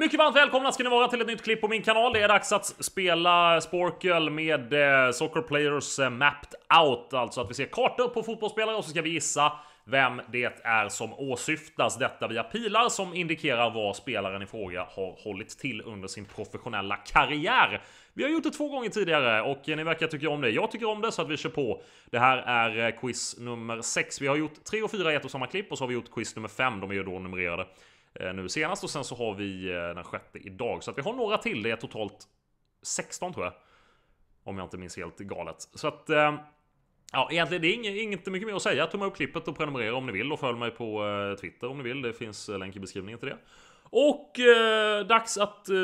Mycket varmt välkomna ska ni vara till ett nytt klipp på min kanal. Det är dags att spela Sporkel med eh, Soccer Players eh, Mapped Out. Alltså att vi ser kartor på fotbollsspelare och så ska vi gissa vem det är som åsyftas. Detta via pilar som indikerar var spelaren i fråga har hållit till under sin professionella karriär. Vi har gjort det två gånger tidigare och eh, ni verkar tycka om det. Jag tycker om det så att vi kör på. Det här är eh, quiz nummer 6. Vi har gjort 3 och 4 i ett och samma klipp och så har vi gjort quiz nummer 5. De är ju då numrerade Eh, nu senast och sen så har vi eh, den sjätte idag. Så att vi har några till, det är totalt 16 tror jag. Om jag inte minns helt galet. Så att... Eh, ja, egentligen det är inget, inget mycket mer att säga. Tumma upp klippet och prenumerera om ni vill och följ mig på Twitter om ni vill. Det finns länk i beskrivningen till det. Och eh, dags att eh,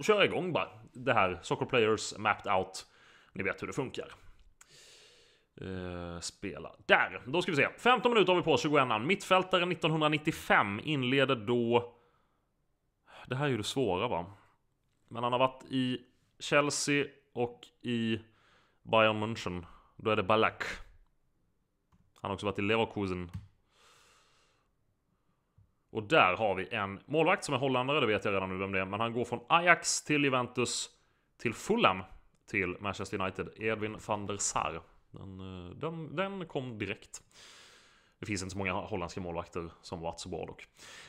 köra igång bara. Det här Soccer Players Mapped Out. Ni vet hur det funkar. Uh, spela. Där! Då ska vi se. 15 minuter har vi på 21 an Mittfältare 1995 inleder då... Det här är ju det svåra va? Men han har varit i Chelsea och i Bayern München. Då är det Balak. Han har också varit i Leverkusen. Och där har vi en målvakt som är holländare, det vet jag redan nu vem det är. Men han går från Ajax till Juventus till Fulham till Manchester United. Edwin van der Sar. Den, eh, den, den kom direkt. Det finns inte så många holländska målvakter som varit så bra dock.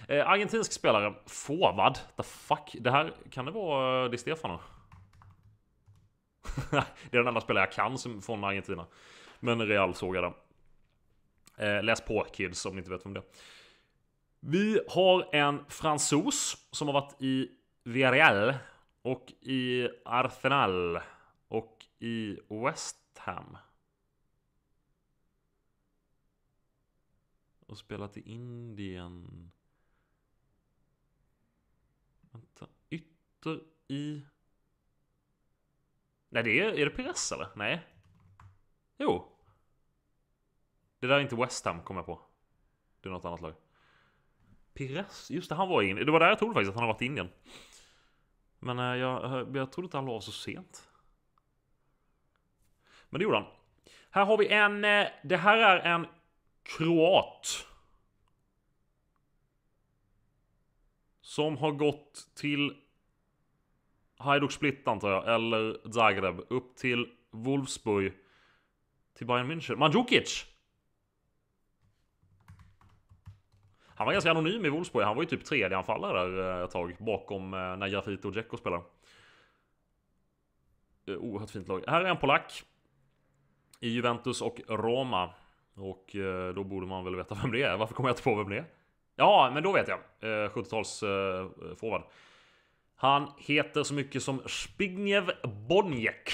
Eh, argentinsk spelare, forward. The fuck? Det här, kan det vara eh, Di Stefano? det är den enda spelare jag kan som, från Argentina. Men Real såg jag den. Eh, läs på kids om ni inte vet vem det är. Vi har en fransos som har varit i Villarreal och i Arsenal och i West Ham. och spelat i Indien. Vänta, ytter i... Nej det är, är det PS eller? Nej. Jo. Det där är inte West Ham kommer jag på. Det är något annat lag. Pires, just det han var i Indien. Det var där jag trodde faktiskt att han har varit i Indien. Men eh, jag, eh, jag trodde inte han la så sent. Men det gjorde han. Här har vi en, eh, det här är en kroat. Som har gått till Hajduk Split antar jag, eller Zagreb. Upp till Wolfsburg. Till Bayern München. Mandzukic! Han var ganska anonym i Wolfsburg. Han var ju typ tredje anfallare där eh, ett tag. Bakom eh, när Grafito och Dzeko spelade. Eh, oerhört fint lag. Här är en polack. I Juventus och Roma. Och eh, då borde man väl veta vem det är. Varför kommer jag inte på vem det är? Ja, men då vet jag. 70-tals eh, eh, forward. Han heter så mycket som Spigniew Bonjek.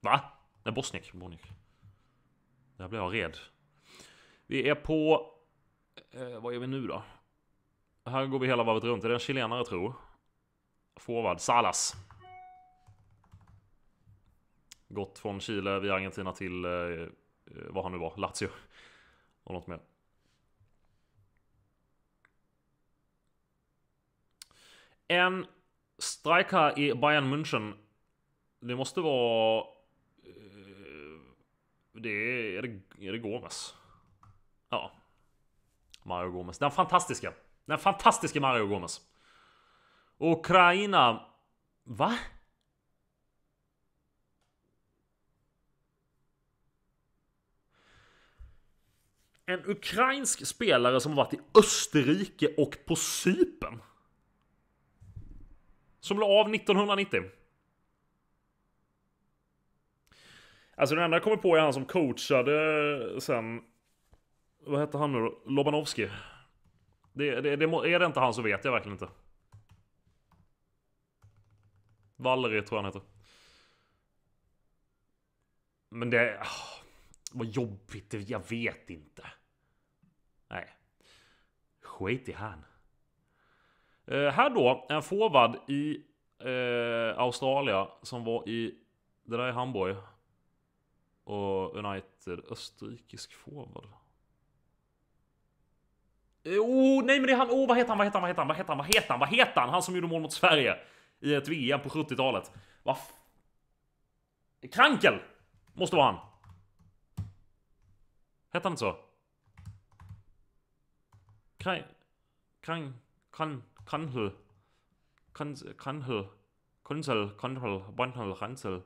Va? Nej, Bosnik Bonjek. Där blev jag red. Vi är på... Eh, vad är vi nu då? Här går vi hela varvet runt. Är det en chilenare tro? Forward. Salas. Gått från Chile via Argentina till... Eh, Eh, vad han nu var, Lazio. Och något mer. En striker i Bayern München. Det måste vara... Eh, det är, är det Gomes? Ja. Mario Gomes. Den fantastiska. Den fantastiska Mario Gomes. Ukraina... Va? en ukrainsk spelare som har varit i Österrike och på Sypen. Som la av 1990. Alltså den enda jag kommer på är han som coachade sen... Vad hette han nu då? Lobanovski. Det, det, det, är det inte han så vet jag verkligen inte. Valerie tror jag han heter. Men det... Vad jobbigt, jag vet inte. Nej. Skit i han. Eh, här då, en forward i eh, Australien som var i... Det där är Hamburg. Och United, österrikisk forward. Eh, oh, nej men det är han, oh, vad heter han, vad heter han, vad heter han, vad heter han, vad heter han, vad heter han? Han som gjorde mål mot Sverige i ett VM på 70-talet. Vad Krankel! Måste vara han. Hette han inte så? kan, kan, kan, kanhel, kans, kanhel, kunsel, kanhel, banhel, hansel.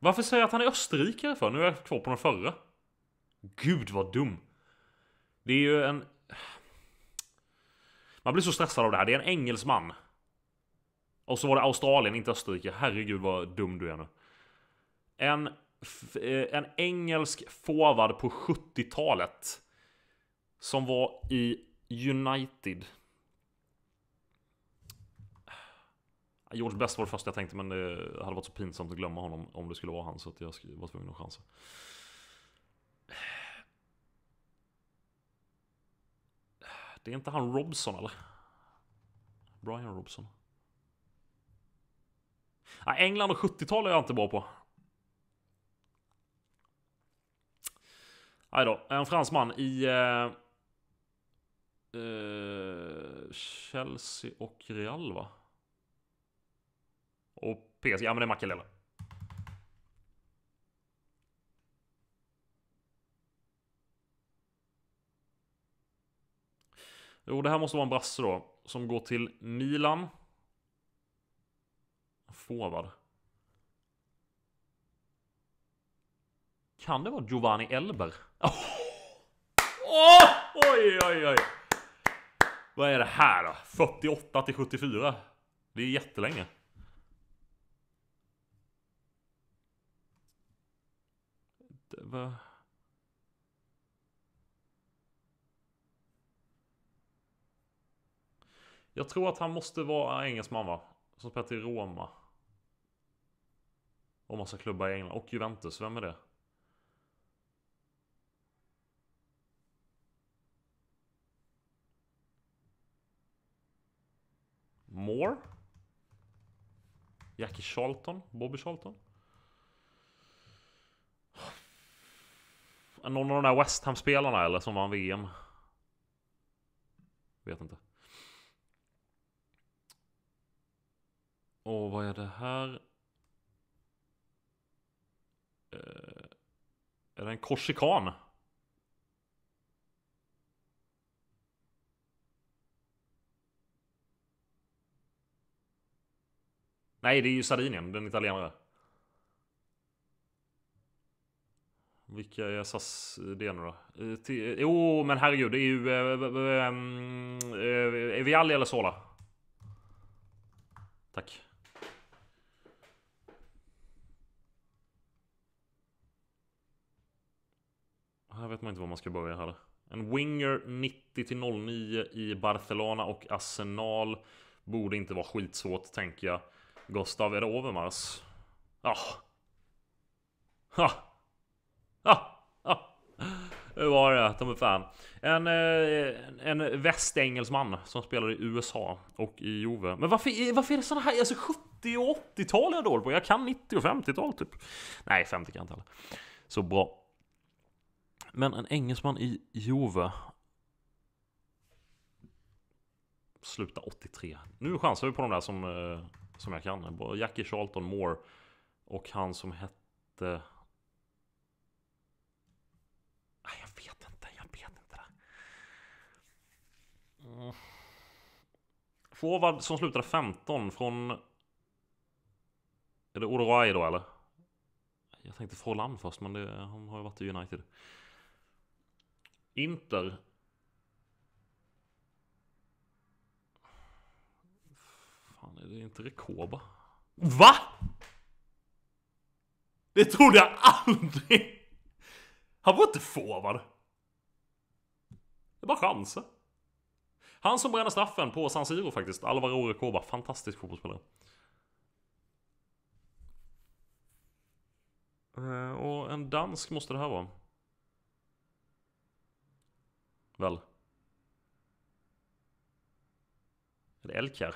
Varför säger jag att han är österrikare för? Nu är jag kvar på den förra. Gud vad dum. Det är ju en... Man blir så stressad av det här. Det är en engelsman. Och så var det Australien, inte Österrike. Herregud vad dum du är nu. En Eh, en engelsk forward på 70-talet. Som var i United. George Best var det första jag tänkte men det hade varit så pinsamt att glömma honom om det skulle vara han så att jag var tvungen att chansa. Det är inte han Robson eller? Brian Robson. England och 70-tal är jag inte bra på. Nej då, en fransman i... Eh, eh, Chelsea och Real va? Och PSG, ja men det är Makelele. Jo, det här måste vara en brasse då. Som går till Milan. Forward. Kan det vara Giovanni Elber? Oh! Oh! Oj, oj, oj! Vad är det här då? 48 till 74? Det är jättelänge. Det var... Jag tror att han måste vara engelsman va? Som spelar till Roma. Och massa klubbar i England. Och Juventus, vem är det? Moore. Jackie Charlton. Bobby Charlton. Någon av de där West Ham-spelarna eller som vann VM. Vet inte. Och vad är det här? Eh, är det en korsikan? Nej, det är ju Sardinien, den italienare. Vilka är SAS eh, det nu då? Eh, eh, jo, oh, men herregud, det är ju... Är vi Vialli eller Sola? Tack. Här vet man inte var man ska börja heller. En winger 90 09 i Barcelona och Arsenal borde inte vara skitsvårt tänker jag. Gustav är det Rovemars. Ja. Ha. Ha. Ha. Hur var det? Tommy fan. En, eh, en västengelsman som spelar i USA och i Jove. Men varför, varför är det såna här? Alltså 70 och 80-tal är jag dålig på. Jag kan 90 och 50-tal typ. Nej, 50 kan jag inte heller. Så bra. Men en engelsman i Jove. Sluta 83. Nu chansar vi på de där som, eh, som jag kan. Jackie Charlton Moore och han som hette... Nej, jag vet inte. Jag vet inte det. Forward som slutade 15 från... Är det Uruguay då eller? Jag tänkte Forlan först men det, han har ju varit i United. Inter fan är det? Inte Rekoba? VA? Det trodde jag aldrig! Han var inte forward. Det var chanser. Han som brände straffen på San Siro faktiskt. Alvaro Rekoba. Fantastisk fotbollsspelare. Eh, och en dansk måste det här vara. Väl? Är det Elkjär?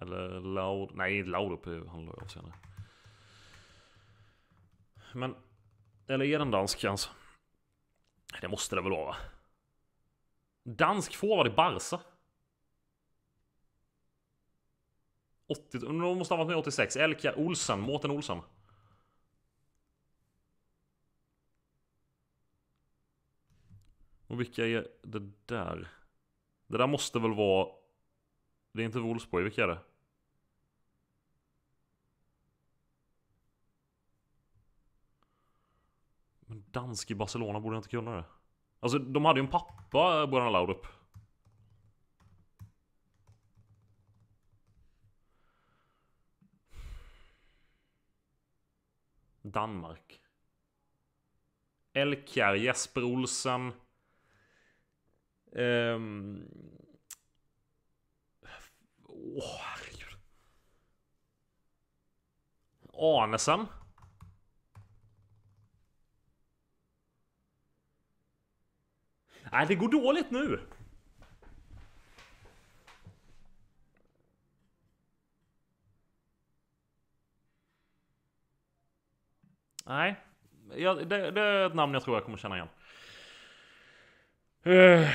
Eller Laud... Nej, Laudrup handlar ju av senare. Men... Eller är den dansk alltså? Det måste det väl vara? Dansk forward i Barca. 80... De måste ha varit med 86. Elka Olsen, Mårten Olsen. Och vilka är det där? Det där måste väl vara det är inte Wolfsburg, vilka är det? Men dansk i Barcelona borde inte kunna det. Alltså de hade ju en pappa, eh, Bojan Laudrup. Danmark. Elkjær, Jesper Olsen. Um, Arnesen. Nej, det går dåligt nu. Nej, jag, det, det, är ett namn jag tror jag kommer känna igen. Eh.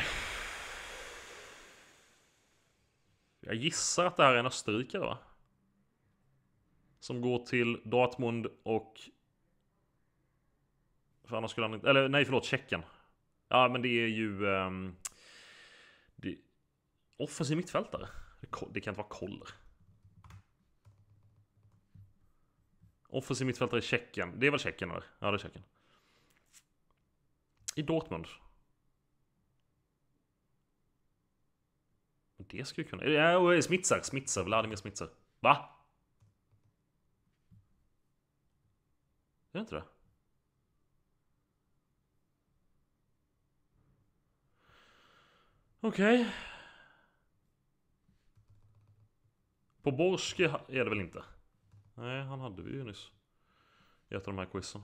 Jag gissar att det här är en österrikare va? Som går till Dortmund och... För annars skulle han inte... Eller nej förlåt, Tjeckien. Ja men det är ju... Um, det, offensiv mittfältare? Det kan inte vara Koller. Offensiv mittfältare i Tjeckien. Det är väl Tjeckien eller? Ja det är Tjeckien. I Dortmund. Det skulle kunna... Ja, Smitser, Smitser, Vladimir Smitser. Va? Är det inte det? Okej. Okay. Poborski är det väl inte? Nej, han hade vi ju nyss. I ett av de här quizen.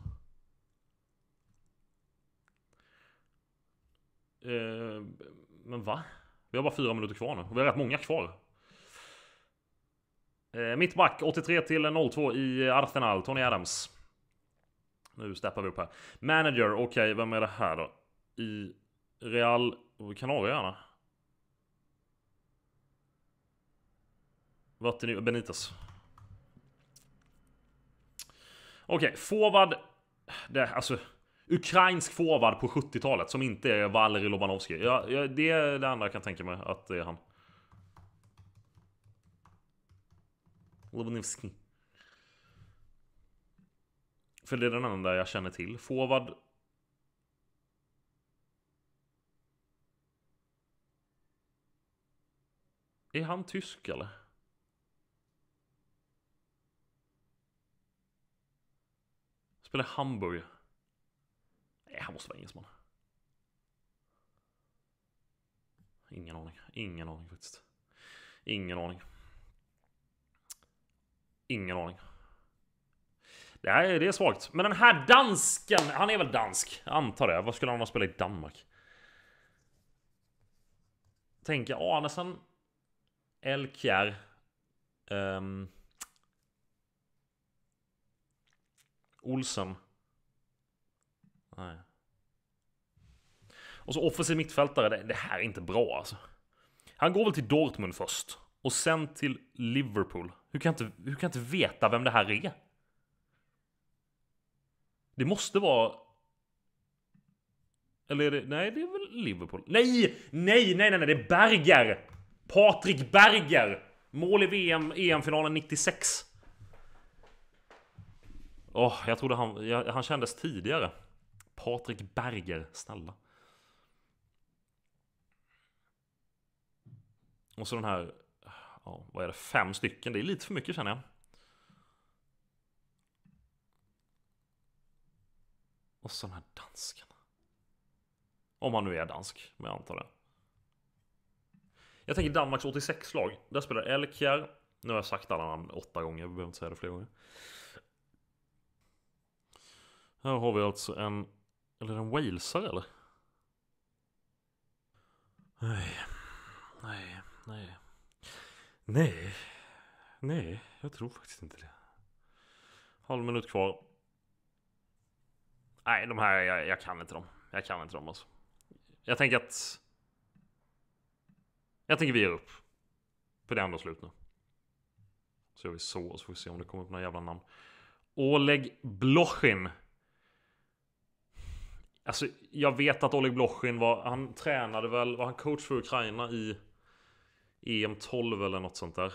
Eh, men va? Vi har bara fyra minuter kvar nu. Och vi har rätt många kvar. Eh, mittback 83 till 02 i Arsenal, Tony Adams. Nu steppar vi upp här. Manager, okej, okay, vem är det här då? I Real Kanarieöarna? Vart är Benitas? Okej, okay, forward. Det, alltså, ukrainsk forward på 70-talet som inte är Valeri Lobanovskij. Ja, ja, det är det enda jag kan tänka mig att det är han. Lobanovski. För det är den enda jag känner till. Forward... Är han tysk eller? Spelar Hamburg. Nej, han måste vara engelsman. Ingen aning. Ingen aning faktiskt. Ingen aning. Ingen aning. Det, här, det är svagt. Men den här dansken, han är väl dansk? Antar det. Vad skulle han ha spelat i Danmark? Tänker jag Arnesen, Elkjär. Um, ehm, Olsen. Nej. Och så offensiv mittfältare, det, det här är inte bra alltså. Han går väl till Dortmund först. Och sen till Liverpool. Hur kan jag inte, hur kan jag inte veta vem det här är? Det måste vara... Eller är det... Nej, det är väl Liverpool? Nej! Nej, nej, nej, nej det är Berger! Patrik Berger! Mål i VM, EM-finalen 96. Åh, oh, jag trodde han... Jag, han kändes tidigare. Patrik Berger, snälla. Och så den här... Ja, vad är det? Fem stycken. Det är lite för mycket känner jag. Och så de här danskarna. Om han nu är dansk, men jag antar det. Jag tänker Danmarks 86-lag. Där spelar Elkjær. Nu har jag sagt alla namn åtta gånger, jag behöver inte säga det fler gånger. Här har vi alltså en... Eller en walesare eller? Nej. Nej. Nej. Nej. Nej, jag tror faktiskt inte det. Halv minut kvar nej, de här, jag, jag, kan inte dem. Jag kan inte dem alltså. Jag tänker att... Jag tänker vi ger upp. För det är ändå slut nu. Så gör vi så, och så får vi se om det kommer upp några jävla namn. Oleg Blochin. Alltså, jag vet att Oleg Blochin var... Han tränade väl... Var han coach för Ukraina i EM 12 eller något sånt där?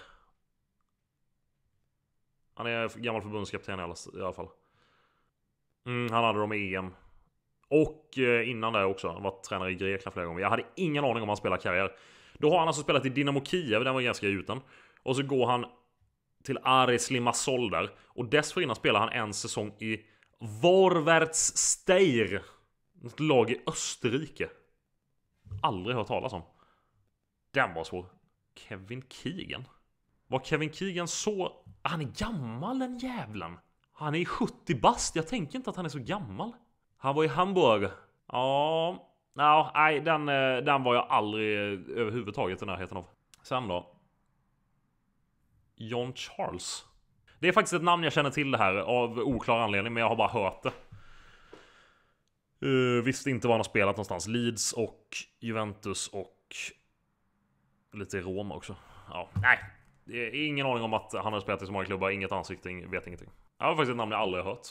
Han är gammal förbundskapten i alla fall. Mm, han hade dem i EM. Och eh, innan det också. Han var tränare i Grekland flera gånger. Jag hade ingen aning om han spelar karriär. Då har han alltså spelat i Dynamo Kiev, den var ganska gjuten. Och så går han till Aris Limassol där. Och dessförinnan spelar han en säsong i Vorwärts Steyr. Ett lag i Österrike. Aldrig hört talas om. Den var svår. Kevin Keegan. Var Kevin Keegan så... Han är gammal den jävlen. Han är ju 70 bast, jag tänker inte att han är så gammal. Han var i Hamburg. Ja, nej, den, eh, den var jag aldrig eh, överhuvudtaget i närheten av. Sen då? John Charles. Det är faktiskt ett namn jag känner till det här av oklar anledning, men jag har bara hört det. Uh, visste inte var han har spelat någonstans. Leeds och Juventus och lite i Roma också. Ja, nej, Ingen aning om att han har spelat i så många klubbar, inget ansikte, vet ingenting. Det var faktiskt ett namn jag aldrig har hört.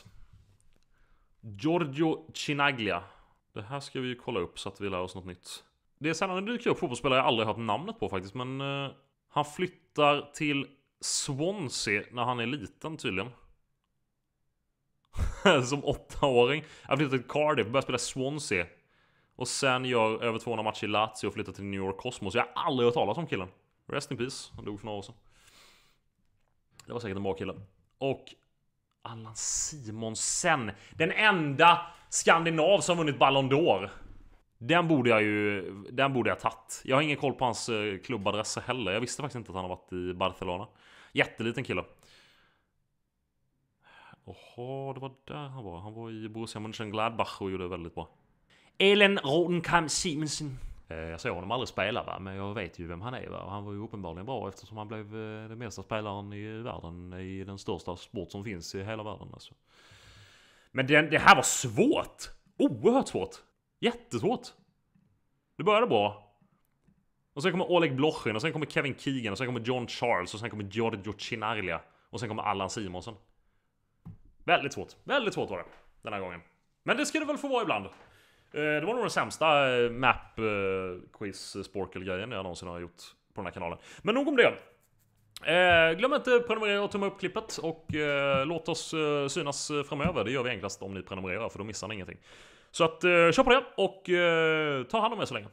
Giorgio Chinaglia. Det här ska vi ju kolla upp så att vi lär oss något nytt. Det är sällan det dyker upp fotbollsspelare jag aldrig har hört namnet på faktiskt, men uh, han flyttar till Swansea när han är liten tydligen. Som åttaåring. Han flyttar till Cardiff, börjar spela Swansea. Och sen gör över 200 matcher i Lazio och flyttar till New York Cosmos. Jag har aldrig hört talas om killen. Rest in peace, han dog för några år sedan. Det var säkert en bra kille. Och Allan Simonsen, den enda skandinav som vunnit Ballon d'Or. Den borde jag ju, den borde jag tagit. Jag har ingen koll på hans eh, klubbadresser heller. Jag visste faktiskt inte att han har varit i Barcelona. Jätteliten kille. Jaha, det var där han var. Han var i Borussia Mönchengladbach och gjorde det väldigt bra. Ellen Rodenkamp Simonsen. Eh, jag såg honom aldrig spela va, men jag vet ju vem han är va. Och han var ju uppenbarligen bra eftersom han blev eh, den bästa spelaren i världen i den största sport som finns i hela världen alltså. Men det, det här var svårt! Oerhört svårt! Jättesvårt! Det började bra. Och sen kommer Oleg Blochin, och sen kommer Kevin Keegan, och sen kommer John Charles, och sen kommer Giorgio Cinarlia. Och sen kommer Allan Simonsen. Väldigt svårt. Väldigt svårt var det. Den här gången. Men det ska det väl få vara ibland. Eh, det var nog den sämsta eh, map eh, quiz sporkel grejen jag någonsin har gjort på den här kanalen. Men nog om det. glöm inte prenumerera och tumma upp klippet och låt oss synas framöver. Det gör vi enklast om ni prenumererar för då missar ni ingenting. Så att kör på det och ta hand om er så länge.